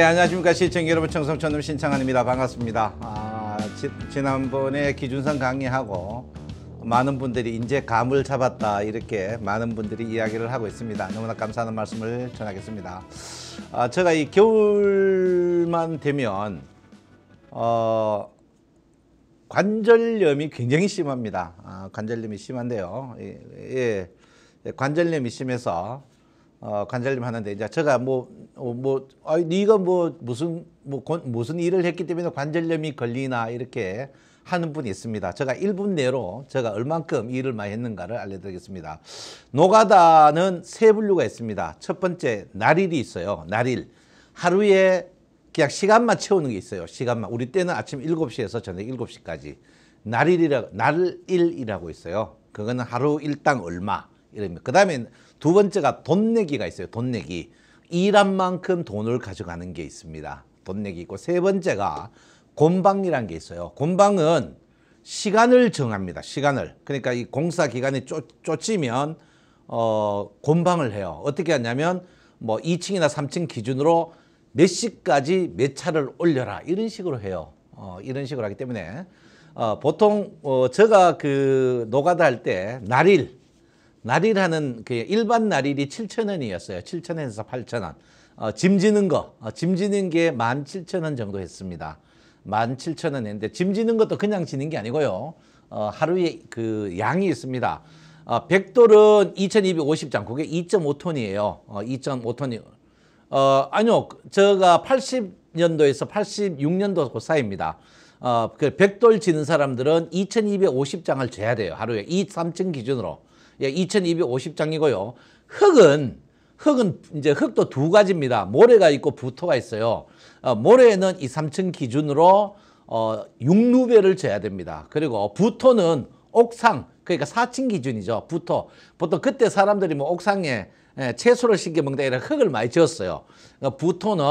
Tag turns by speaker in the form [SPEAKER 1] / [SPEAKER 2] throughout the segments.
[SPEAKER 1] 예, 안녕하십니까. 시청 여러분, 청성천음 신창한입니다. 반갑습니다. 아, 지, 지난번에 기준선 강의하고 많은 분들이 이제 감을 잡았다 이렇게 많은 분들이 이야기를 하고 있습니다. 너무나 감사하는 말씀을 전하겠습니다. 아, 제가 이 겨울만 되면 어, 관절염이 굉장히 심합니다. 아, 관절염이 심한데요. 예, 예, 예 관절염이 심해서 어, 관절님 하는데 이제 제가 뭐뭐 어, 뭐, 아, 네가 뭐 무슨 뭐 고, 무슨 일을 했기 때문에 관절염이 걸리나 이렇게 하는 분이 있습니다. 제가 1분 내로 제가 얼만큼 일을 많이 했는가를 알려드리겠습니다. 노가다는 세 분류가 있습니다. 첫 번째 날일이 있어요. 날일. 하루에 그냥 시간만 채우는 게 있어요. 시간만. 우리 때는 아침 7시에서 저녁 7시까지. 날일이라 날일이라고 있어요. 그거는 하루 일당 얼마. 이러면 그다음에 두 번째가 돈 내기가 있어요. 돈 내기. 일한 만큼 돈을 가져가는 게 있습니다. 돈 내기 있고 세 번째가 곤방이라는게 있어요. 곤방은 시간을 정합니다. 시간을. 그러니까 이 공사 기간에 쫓, 쪼치면 어, 곤방을 해요. 어떻게 하냐면 뭐 2층이나 3층 기준으로 몇 시까지 몇 차를 올려라 이런 식으로 해요. 어, 이런 식으로 하기 때문에 어, 보통 어, 제가 그 노가다 할 때 날일 날이라는그 일반 날일이7천원이었어요7천원에서8천원 어, 짐 지는 거, 어, 짐 지는 게 17,000원 정도 했습니다. 17,000원 인데짐 지는 것도 그냥 지는 게 아니고요. 어, 하루에 그 양이 있습니다. 어, 백돌은 2,250장, 그게 2.5톤이에요. 어, 2.5톤이. 어, 아니요. 제가 80년도에서 86년도 그 사이입니다. 어, 그 백돌 지는 사람들은 2,250장을 재야 돼요. 하루에. 이 3층 기준으로. 예, 2250장이고요. 흙은 흙은 이제 흙도 두 가지입니다. 모래가 있고 부토가 있어요. 어, 모래는 에이 3층 기준으로 어, 6루베를 재야 됩니다. 그리고 부토는 옥상 그러니까 4층 기준이죠. 부터 보통 그때 사람들이 뭐 옥상에 예, 채소를 심겨 먹다 이런 흙을 많이 지었어요. 그러니까 부토는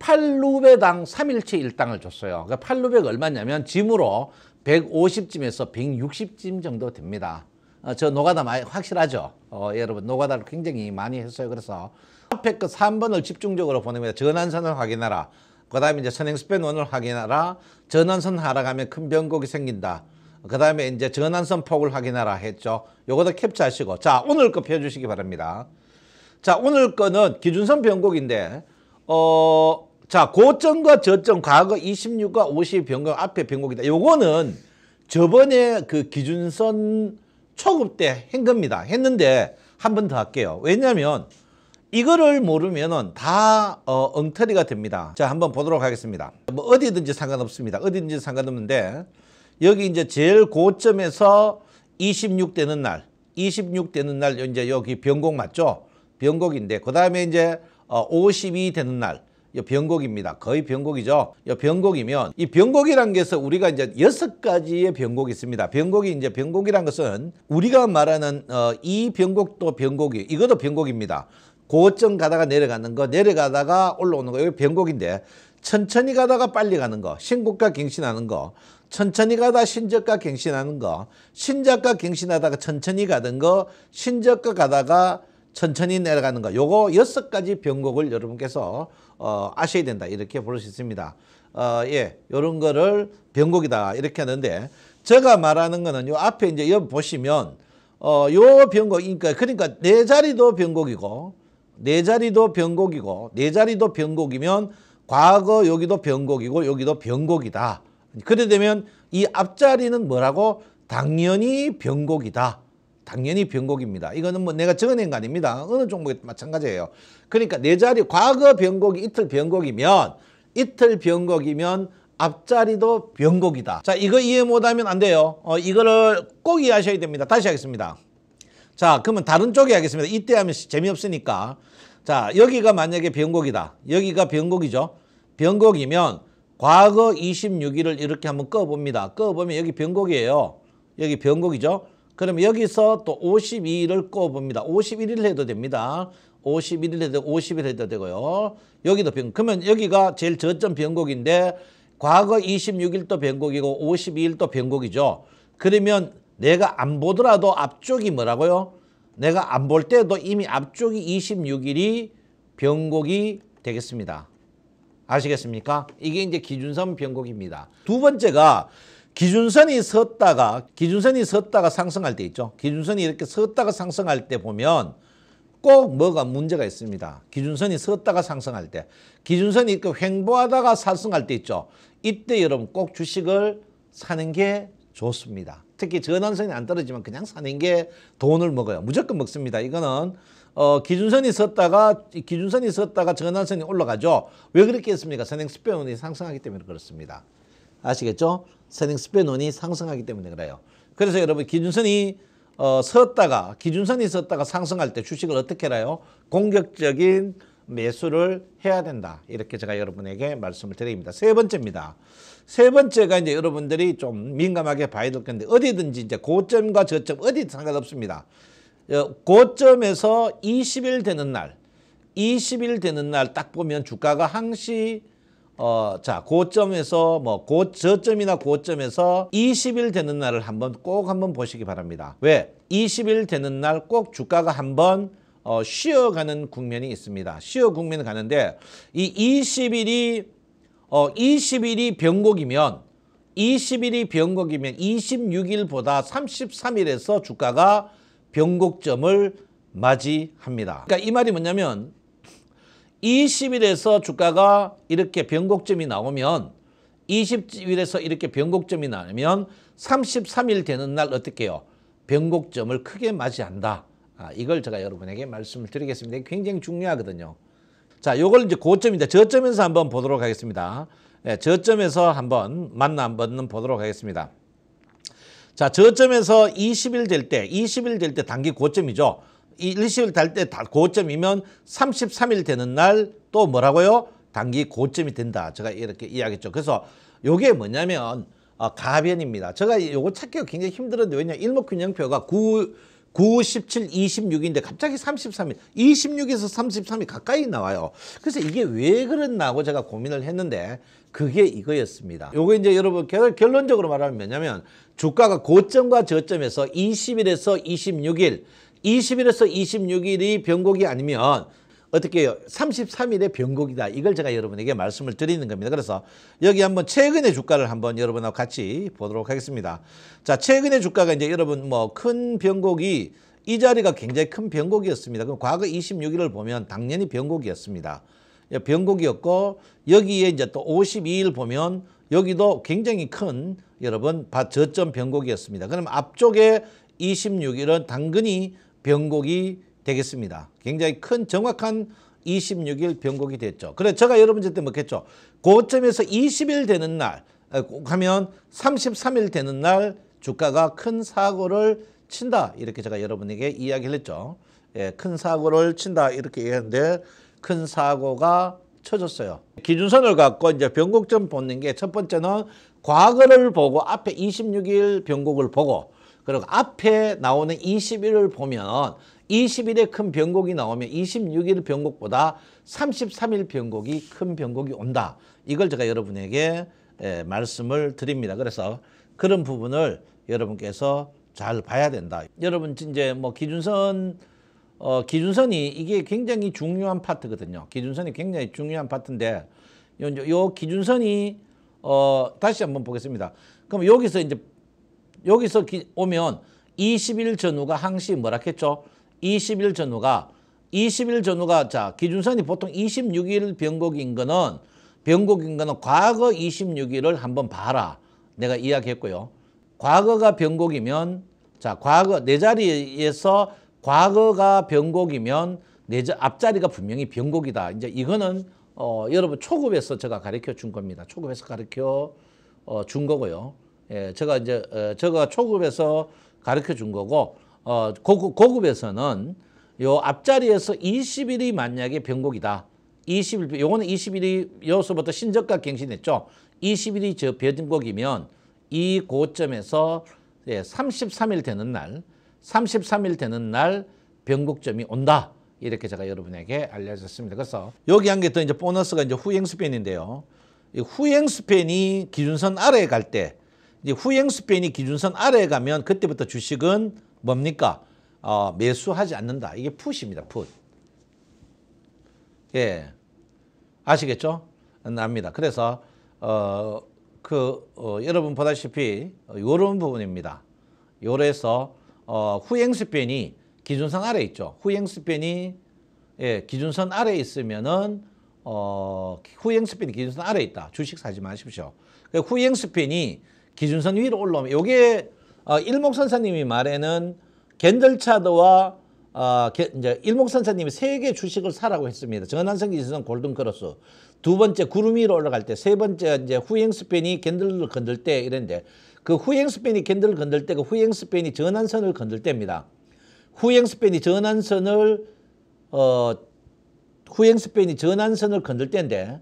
[SPEAKER 1] 8루베당 3일치 1당을 줬어요. 그러니까 8루베가 얼마냐면 짐으로 150짐에서 160짐 정도 됩니다. 어, 저 노가다 많이 확실하죠. 어, 여러분 노가다를 굉장히 많이 했어요. 그래서 앞에 그 3번을 집중적으로 보냅니다. 전환선을 확인하라. 그 다음에 이제 선행스팬 원을 확인하라. 전환선 하락하면 큰 변곡이 생긴다. 그 다음에 이제 전환선 폭을 확인하라 했죠. 요거도 캡처하시고 자 오늘 거 펴주시기 바랍니다. 자 오늘 거는 기준선 변곡인데 어, 자 고점과 저점 과거 26과 50 변곡 앞에 변곡이다. 요거는 저번에 그 기준선 초급 때 한 겁니다. 했는데 한 번 더 할게요. 왜냐하면 이거를 모르면 다 어, 엉터리가 됩니다. 자 한번 보도록 하겠습니다. 뭐 어디든지 상관없습니다. 어디든지 상관없는데 여기 이제 제일 고점에서 26 되는 날, 26 되는 날 이제 여기 변곡 맞죠? 변곡인데 그 다음에 이제 어, 52 되는 날 변곡입니다. 거의 변곡이죠. 변곡이면 이 변곡이란 게서 우리가 이제 여섯 가지의 변곡이 있습니다. 변곡이 이제 변곡이란 것은 우리가 말하는 어, 이 변곡도 변곡이 이것도 변곡입니다. 고점 가다가 내려가는 거 내려가다가 올라오는 거 이거 변곡인데 천천히 가다가 빨리 가는 거 신곡과 갱신하는 거 천천히 가다 신적과 갱신하는 거 신작과 갱신하다가 천천히 가던거 신적과 가다가 천천히 내려가는 거 요거 여섯 가지 변곡을 여러분께서 어, 아셔야 된다 이렇게 볼 수 있습니다 어, 예 요런 거를 변곡이다 이렇게 하는데 제가 말하는 거는 요 앞에 이제 여기 보시면 어, 요 변곡 이니까 그러니까, 그러니까 네 자리도 변곡이고 네 자리도 변곡이고 네 자리도 변곡이면 과거 여기도 변곡이고 여기도 변곡이다 그래 되면 이 앞자리는 뭐라고 당연히 변곡이다 당연히 변곡입니다. 이거는 뭐 내가 적어낸 거 아닙니다. 어느 종목에 마찬가지예요. 그러니까 네 자리 과거 변곡이 이틀 변곡이면 이틀 변곡이면 앞자리도 변곡이다. 자 이거 이해 못하면 안 돼요. 어, 이거를 꼭 이해하셔야 됩니다. 다시 하겠습니다. 자 그러면 다른 쪽에 하겠습니다. 이때 하면 재미없으니까 자 여기가 만약에 변곡이다. 여기가 변곡이죠. 변곡이면 과거 26일을 이렇게 한번 꺼봅니다. 꺼보면 여기 변곡이에요. 여기 변곡이죠. 그럼 여기서 또 52를 꼽읍니다. 51일 해도 됩니다. 51일 해도 50일 해도 되고요. 여기도 변 그러면 여기가 제일 저점 변곡인데 과거 26일도 변곡이고 52일도 변곡이죠. 그러면 내가 안 보더라도 앞쪽이 뭐라고요? 내가 안 볼 때도 이미 앞쪽이 26일이 변곡이 되겠습니다. 아시겠습니까? 이게 이제 기준선 변곡입니다. 두 번째가 기준선이 섰다가 기준선이 섰다가 상승할 때 있죠. 기준선이 이렇게 섰다가 상승할 때 보면 꼭 뭐가 문제가 있습니다. 기준선이 섰다가 상승할 때 기준선이 이렇게 그 횡보하다가 상승할 때 있죠. 이때 여러분 꼭 주식을 사는 게 좋습니다. 특히 전환선이 안 떨어지면 그냥 사는 게 돈을 먹어요. 무조건 먹습니다. 이거는 어, 기준선이 섰다가 기준선이 섰다가 전환선이 올라가죠. 왜 그렇게 했습니까? 선행 스페온이 상승하기 때문에 그렇습니다. 아시겠죠? 세닝 스페논이 상승하기 때문에 그래요. 그래서 여러분 기준선이 어, 섰다가 기준선이 섰다가 상승할 때 주식을 어떻게 해요? 공격적인 매수를 해야 된다. 이렇게 제가 여러분에게 말씀을 드립니다. 세 번째입니다. 세 번째가 이제 여러분들이 좀 민감하게 봐야 될 건데 어디든지 이제 고점과 저점 어디 상관없습니다. 어, 고점에서 20일 되는 날, 20일 되는 날 딱 보면 주가가 항시 어, 자, 고점에서 뭐 고, 저점이나 고점에서 20일 되는 날을 한번 꼭 한번 보시기 바랍니다. 왜? 20일 되는 날 꼭 주가가 한번 어, 쉬어가는 국면이 있습니다. 쉬어 국면이 가는데 이 20일이 어, 20일이 변곡이면 20일이 변곡이면 26일보다 33일에서 주가가 변곡점을 맞이합니다. 그러니까 이 말이 뭐냐면 20일에서 주가가 이렇게 변곡점이 나오면 20일에서 이렇게 변곡점이 나면 33일 되는 날 어떻게 해요? 변곡점을 크게 맞이한다. 아, 이걸 제가 여러분에게 말씀을 드리겠습니다. 굉장히 중요하거든요. 자, 요걸 이제 고점인데 저점에서 한번 보도록 하겠습니다. 네, 저점에서 한번 만나 한번 보도록 하겠습니다. 자, 저점에서 20일 될 때, 20일 될 때 단기 고점이죠. 일시일 달때 고점이면 33일 되는 날 또 뭐라고요? 단기 고점이 된다. 제가 이렇게 이야기했죠. 그래서 요게 뭐냐면 어, 가변입니다. 제가 요거 찾기가 굉장히 힘들었는데 왜냐 일목균형표가 9, 9, 17, 26인데 갑자기 33일, 26에서 33이 가까이 나와요. 그래서 이게 왜 그랬나 고 제가 고민을 했는데 그게 이거였습니다. 요거 이제 여러분 결론적으로 말하면 뭐냐면 주가가 고점과 저점에서 20일에서 26일 20일에서 26일이 변곡이 아니면 어떻게 해요? 33일에 변곡이다. 이걸 제가 여러분에게 말씀을 드리는 겁니다. 그래서 여기 한번 최근의 주가를 한번 여러분하고 같이 보도록 하겠습니다. 자, 최근의 주가가 이제 여러분 뭐 큰 변곡이 이 자리가 굉장히 큰 변곡이었습니다. 그럼 과거 26일을 보면 당연히 변곡이었습니다. 예, 변곡이었고 여기에 이제 또 52일 보면 여기도 굉장히 큰 여러분 저점 변곡이었습니다. 그럼 앞쪽에 26일은 당근이 변곡이 되겠습니다. 굉장히 큰 정확한 26일 변곡이 됐죠. 그래 제가 여러분들 테 먹겠죠. 뭐 고점에서 20일 되는 날 하면 33일 되는 날 주가가 큰 사고를 친다 이렇게 제가 여러분에게 이야기를 했죠. 예, 큰 사고를 친다 이렇게 얘기했는데 큰 사고가 쳐졌어요. 기준선을 갖고 이제 변곡점 보는 게 첫 번째는 과거를 보고 앞에 26일 변곡을 보고 그리고 앞에 나오는 21을 보면 2 1일에큰 변곡이 나오면 26일 변곡보다 33일 변곡이 큰 변곡이 온다. 이걸 제가 여러분에게 예, 말씀을 드립니다. 그래서 그런 부분을 여러분께서 잘 봐야 된다. 여러분 이제 뭐 기준선 어, 기준선이 이게 굉장히 중요한 파트거든요. 기준선이 굉장히 중요한 파트인데 요, 요 기준선이 어, 다시 한번 보겠습니다. 그럼 여기서 이제 여기서 기, 오면 20일 전후가 항시 뭐라 했죠? 20일 전후가 20일 전후가 자 기준선이 보통 26일 변곡인 거는 변곡인 거는 과거 26일을 한번 봐라. 내가 이야기했고요. 과거가 변곡이면 자 과거 내 자리에서 과거가 변곡이면 내 앞자리가 분명히 변곡이다. 이제 이거는 어, 여러분 초급에서 제가 가르쳐 준 겁니다. 초급에서 가르쳐 어, 준 거고요. 예, 제가 이제 어, 제가 초급에서 가르쳐 준 거고 어, 고급, 고급에서는 요 앞자리에서 20일이 만약에 변곡이다. 20일 요거는 20일이 여기서부터 신적각 갱신했죠. 20일이 저 변곡이면 이 고점에서 예, 33일 되는 날 33일 되는 날 변곡점이 온다. 이렇게 제가 여러분에게 알려줬습니다. 그래서 여기 한게또 이제 보너스가 이제 후행 스팬인데요. 이 후행 스팬이 기준선 아래에 갈때 이제 후행수변이 기준선 아래에 가면 그때부터 주식은 뭡니까? 어, 매수하지 않는다. 이게 풋입니다. 풋. 예. 아시겠죠? 납니다. 그래서 어, 그 어, 여러분 보다시피 요런 부분입니다. 요래서 어, 후행수변이 기준선 아래 있죠. 후행수변이 예, 기준선 아래 있으면은 어, 후행스핀이 기준선 아래 있다. 주식 사지 마십시오. 그 후행스핀이 기준선 위로 올라오면 요게 어, 일목 선사님이 말에는 겐들차드와 어, 이제 일목 선사님이 세 개 주식을 사라고 했습니다. 전환성 기준선 골든크로스 두 번째 구름 위로 올라갈 때 세 번째 이제 후행스팬이 겐들을 건들 때 이런데 그 후행스팬이 겐들을 건들 때 그 후행스팬이 전환선을 건들 때입니다. 후행스팬이 전환선을 어 후행스팬이 전환선을 건들 때인데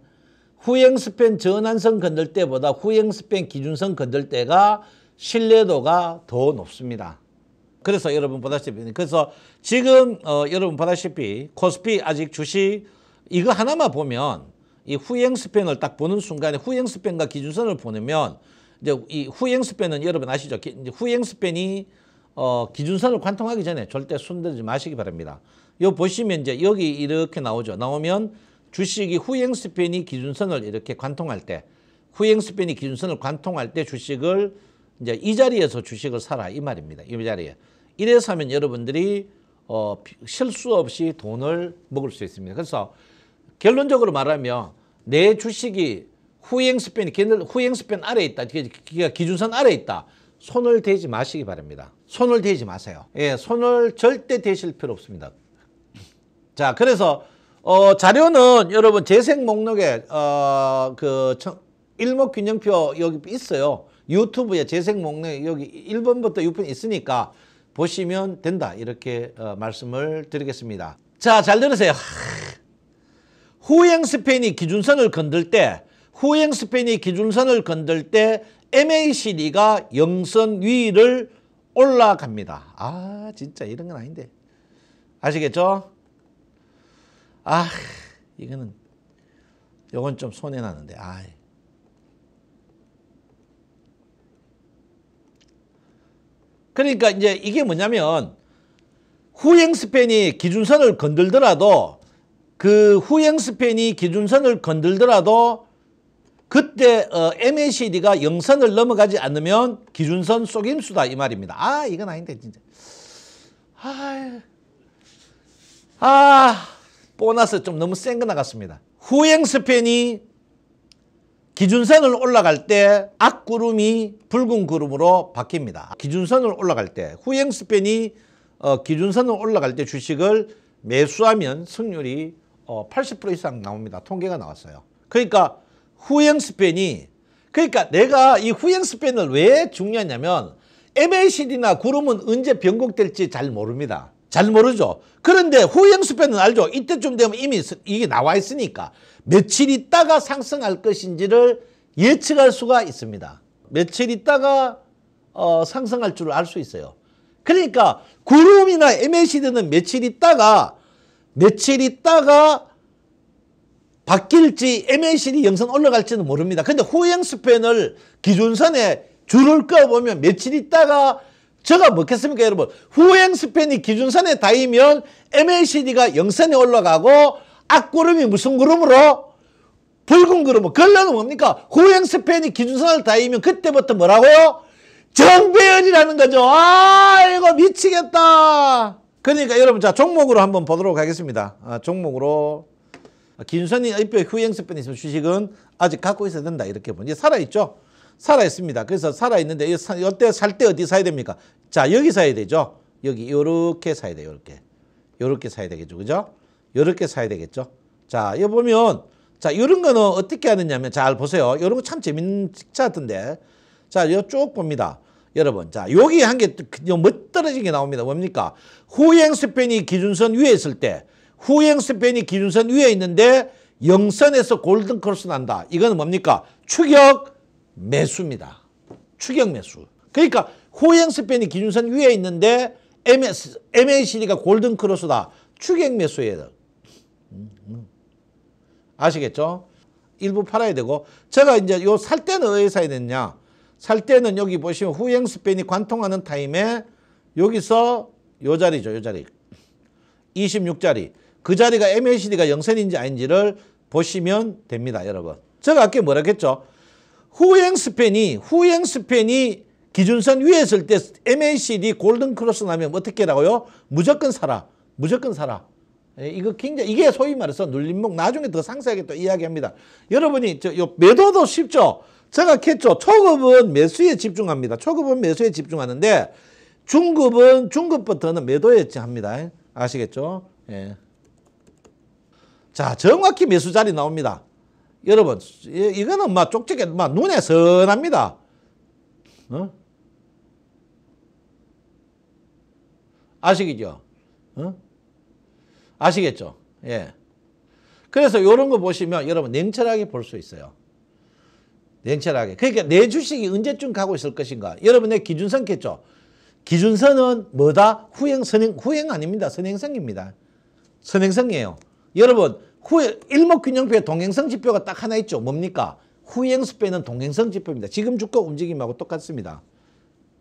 [SPEAKER 1] 후행스팬 전환선 건들 때보다 후행스팬 기준선 건들 때가 신뢰도가 더 높습니다. 그래서 여러분 보다시피 그래서 지금 어, 여러분 보다시피 코스피 아직 주식 이거 하나만 보면 이 후행 스팬을 딱 보는 순간에 후행 스팬과 기준선을 보내면 이제 이 후행 스팬은 여러분 아시죠? 기, 후행 스팬이 어, 기준선을 관통하기 전에 절대 손대지 마시기 바랍니다. 요 보시면 이제 여기 이렇게 나오죠. 나오면 주식이 후행 스팬이 기준선을 이렇게 관통할 때 후행 스팬이 기준선을 관통할 때 주식을 이제 이 자리에서 주식을 사라 이 말입니다. 이 자리에. 이래서 하면 여러분들이 어, 실수 없이 돈을 먹을 수 있습니다. 그래서 결론적으로 말하면 내 주식이 후행 스팬이 후행 스팬 아래에 있다. 기준선 아래에 있다. 손을 대지 마시기 바랍니다. 손을 대지 마세요. 예, 손을 절대 대실 필요 없습니다. 자, 그래서 어, 자료는 여러분 재생 목록에 어, 그 일목균형표 여기 있어요. 유튜브에 재생 목록에 여기 1번부터 6번 있으니까 보시면 된다. 이렇게 어, 말씀을 드리겠습니다. 자, 잘 들으세요. 후행 스팬이 기준선을 건들 때 후행 스팬이 기준선을 건들 때 MACD가 영선 위를 올라갑니다. 아, 진짜 이런 건 아닌데. 아시겠죠? 아, 이거는 이건좀 손해 나는데. 아. 그러니까 이제 이게 뭐냐면 후행 스팬이 기준선을 건들더라도 그 후행 스팬이 기준선을 건들더라도 그때 어, MACD가 영선을 넘어가지 않으면 기준선 속임수다 이 말입니다. 아 이건 아닌데 진짜. 아, 아 보너스 좀 너무 센 거 나갔습니다. 후행 스팬이 기준선을 올라갈 때 악구름이 붉은 구름으로 바뀝니다. 기준선을 올라갈 때 후행 스팬이 어, 기준선을 올라갈 때 주식을 매수하면 승률이 어, 80% 이상 나옵니다. 통계가 나왔어요. 그러니까 후행 스팬이 그러니까 내가 이 후행 스팬을 왜 중요하냐면 MACD나 구름은 언제 변곡될지 잘 모릅니다. 잘 모르죠. 그런데 후행수표는 알죠. 이때쯤 되면 이미 이게 나와 있으니까 며칠 있다가 상승할 것인지를 예측할 수가 있습니다. 며칠 있다가 어, 상승할 줄을 알 수 있어요. 그러니까 구름이나 MACD는 며칠 있다가 며칠 있다가 바뀔지 MACD 영선 올라갈지는 모릅니다. 근데 후행 스팬을 기준선에 줄을 꺼보면 며칠 있다가 저가 뭐겠습니까 여러분 후행 스팬이 기준선에 닿이면 MACD가 영선에 올라가고 앞구름이 무슨 구름으로 붉은 구름으로 걸러는 뭡니까 후행 스팬이 기준선을 닿이면 그때부터 뭐라고요 정배열이라는 거죠 아 이거 미치겠다 그러니까 여러분 자 종목으로 한번 보도록 하겠습니다 아, 종목으로 아, 기준선이 입에 아, 후행 스팬이 있으면 주식은 아직 갖고 있어야 된다 이렇게 보니 살아있죠 살아있습니다. 그래서 살아있는데 이때 살 때 어디 사야 됩니까? 자 여기 사야 되죠. 여기 요렇게 사야 돼요. 요렇게. 요렇게 사야 되겠죠. 그죠? 요렇게 사야 되겠죠. 자 여기 보면 자이런 거는 어떻게 하느냐면 잘 보세요. 요런 거 참 재밌는 차트인데 자여쭉 봅니다. 여러분 자 여기 한개 멋떨어지게 나옵니다. 뭡니까? 후행 스팬이 기준선 위에 있을 때 후행 스팬이 기준선 위에 있는데 영선에서 골든 크로스 난다. 이거는 뭡니까? 추격 매수입니다. 추격 매수. 그러니까 호행스팬이 기준선 위에 있는데 MS, MACD가 골든크로스다. 추격 매수예요. 음, 음. 아시겠죠? 일부 팔아야 되고 제가 이제 요 살 때는 어디에 사야 되냐 느살 때는 여기 보시면 후행스팬이 관통하는 타임에 여기서 요 자리죠 요 자리 26자리 그 자리가 MACD가 영선인지 아닌지를 보시면 됩니다 여러분 제가 아까 뭐라 했죠 후행 스팬이 후행 스팬이 기준선 위에 있을 때 MACD 골든 크로스 나면 어떻게 라고요? 무조건 사라. 무조건 사라. 예, 이거 굉장히 이게 소위 말해서 눌림목 나중에 더 상세하게 또 이야기합니다. 여러분이 저요 매도도 쉽죠. 생각했죠. 초급은 매수에 집중합니다. 초급은 매수에 집중하는데 중급은 중급부터는 매도에 합니다. 아시겠죠? 예. 자, 정확히 매수 자리 나옵니다. 여러분 이거는 막 쪽지게 막 눈에 선합니다. 어? 아시겠죠? 어? 아시겠죠? 예. 그래서 이런 거 보시면 여러분 냉철하게 볼 수 있어요. 냉철하게. 그러니까 내 주식이 언제쯤 가고 있을 것인가. 여러분의 기준선 겠죠. 기준선은 뭐다? 후행, 선행, 후행 아닙니다. 선행성입니다. 선행성이에요. 여러분 후에 일목균형표의 동행성 지표가 딱 하나 있죠. 뭡니까? 후행수 빼는 동행성 지표입니다. 지금 주가 움직임하고 똑같습니다.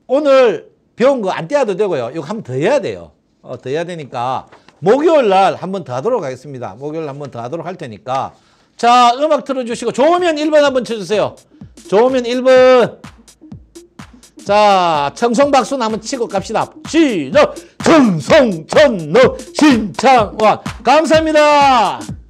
[SPEAKER 1] 오늘 배운 거 안 떼어도 되고요. 이거 한 번 더 해야 돼요. 어, 더 해야 되니까 목요일 날 한 번 더 하도록 하겠습니다. 목요일 한번 더 하도록 할 테니까 자 음악 틀어주시고 좋으면 1번 한 번 쳐주세요. 좋으면 1번 자 청송박수 한번 치고 갑시다. 시작 청송천노 신창원 감사합니다.